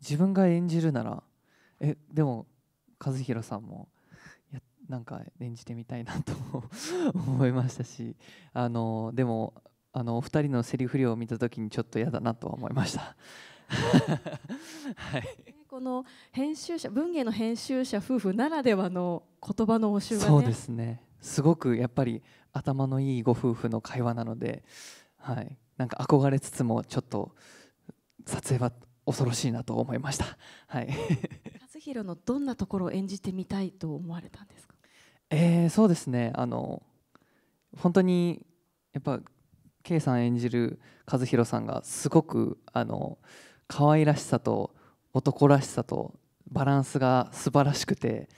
自分が演じるならえでも和弘さんもやなんか演じてみたいなと 思いましたしあのでもあのお二人のセリフ量を見た時にちょっと嫌だなとは思いました。はい、この編集者文芸の編集者夫婦ならではの言葉の応酬が、ね、そうですねすごくやっぱり頭のいいご夫婦の会話なので、はい、なんか憧れつつもちょっと撮影は恐ろしいなと思いました。はい。和弘のどんなところを演じてみたいと思われたんですか。えー、そうですね。あの本当にやっぱ K さん演じる和弘さんがすごくあの可愛らしさと男らしさとバランスが素晴らしくて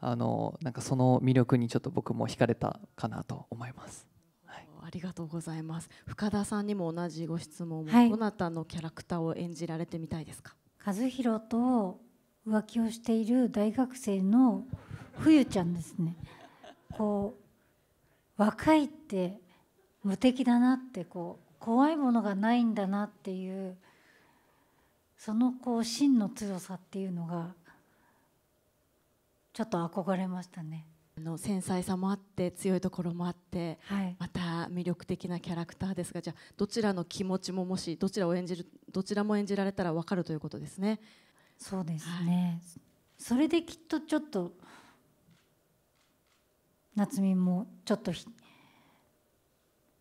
あのなんかその魅力にちょっと僕も惹かれたかなと思います。ありがとうございます深田さんにも同じご質問を、はい、どなたのキャラクターを演じられてみたいですか和弘と浮気をしている大学生の冬ちゃんですねこう若いって無敵だなってこう怖いものがないんだなっていうそのこう真の強さっていうのがちょっと憧れましたね。の繊細さもあって強いところもあって、はい、また魅力的なキャラクターですがじゃあどちらの気持ちももしどちらを演じるどちらも演じられたら分かるということですね。そうですね、はい、それできっとちょっと夏美もちょっと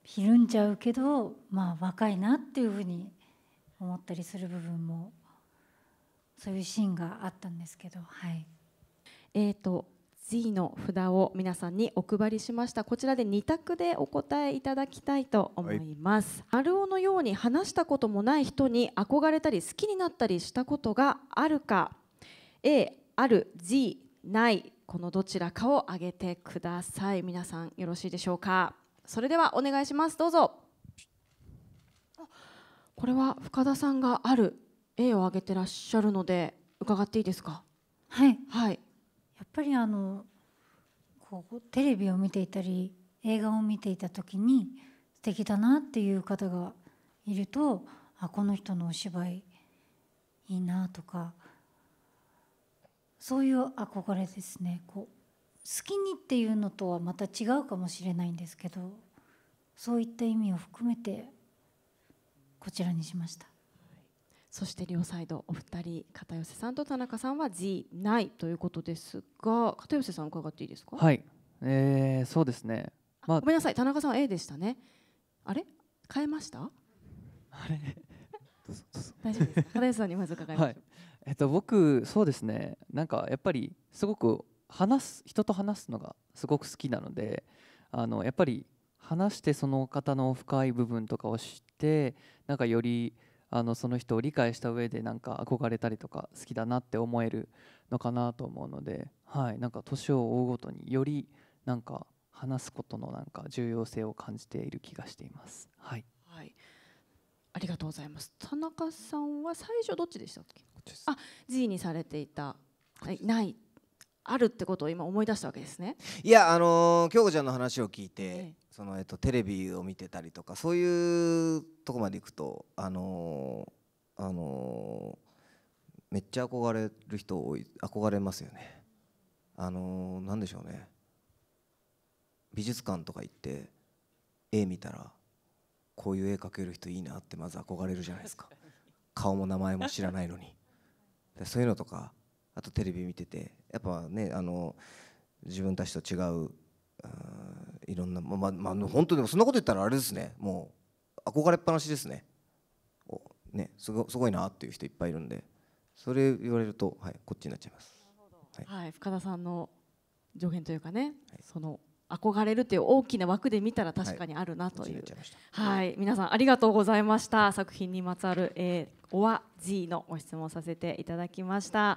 ひるんじゃうけどまあ若いなっていうふうに思ったりする部分もそういうシーンがあったんですけどはい。えーと Z の札を皆さんにお配りしましたこちらで2択でお答えいただきたいと思います、はい、春のように話したこともない人に憧れたり好きになったりしたことがあるか A ある Z ないこのどちらかを挙げてください皆さんよろしいでしょうかそれではお願いしますどうぞこれは深田さんがある A を挙げてらっしゃるので伺っていいですかはい、はいやっぱりあのこうテレビを見ていたり映画を見ていた時に素敵だなっていう方がいるとあこの人のお芝居いいなとかそういう憧れですねこう好きにっていうのとはまた違うかもしれないんですけどそういった意味を含めてこちらにしました。そして両サイドお二人片寄さんと田中さんはないということですが片寄さん伺っていいですかはいえー、そうですね、まあ、ごめんなさい田中さん A でしたねあれ変えましたあれ 大丈夫です片寄さんにまず伺いましはい、えっと僕そうですねなんかやっぱりすごく話す人と話すのがすごく好きなのであのやっぱり話してその方の深い部分とかを知ってなんかよりあのその人を理解した上でなんか憧れたりとか好きだなって思えるのかなと思うので、はい、なんか年を追うごとによりなんか話すことのなんか重要性を感じている気がしています。はい、はい、ありがとうございます。田中さんは最初どっちでしたっけ？あ、G にされていた、はい、ないあるってことを今思い出したわけですね。いやあのー、京子ちゃんの話を聞いて、ええ、そのえっと、テレビを見てたりとかそういうとこまで行くと、あのあのめっちゃ憧れる人多い憧れますよね。あの何でしょうね美術館とか行って絵見たらこういう絵描ける人いいなってまず憧れるじゃないですか顔も名前も知らないのにそういうのとかあとテレビ見ててやっぱねあの自分たちと違ういろんなまあまあ本当でもそんなこと言ったらあれですねもう憧れっぱなしですねねすごすごいなっていう人いっぱいいるんでそれ言われると、はい、こっちになっちゃいます。はい、はい、深田さんの助言というかね、はい、その憧れるという大きな枠で見たら確かにあるなという、はい、はい、皆さんありがとうございました作品にまつわる、えー、オア G のご質問させていただきました。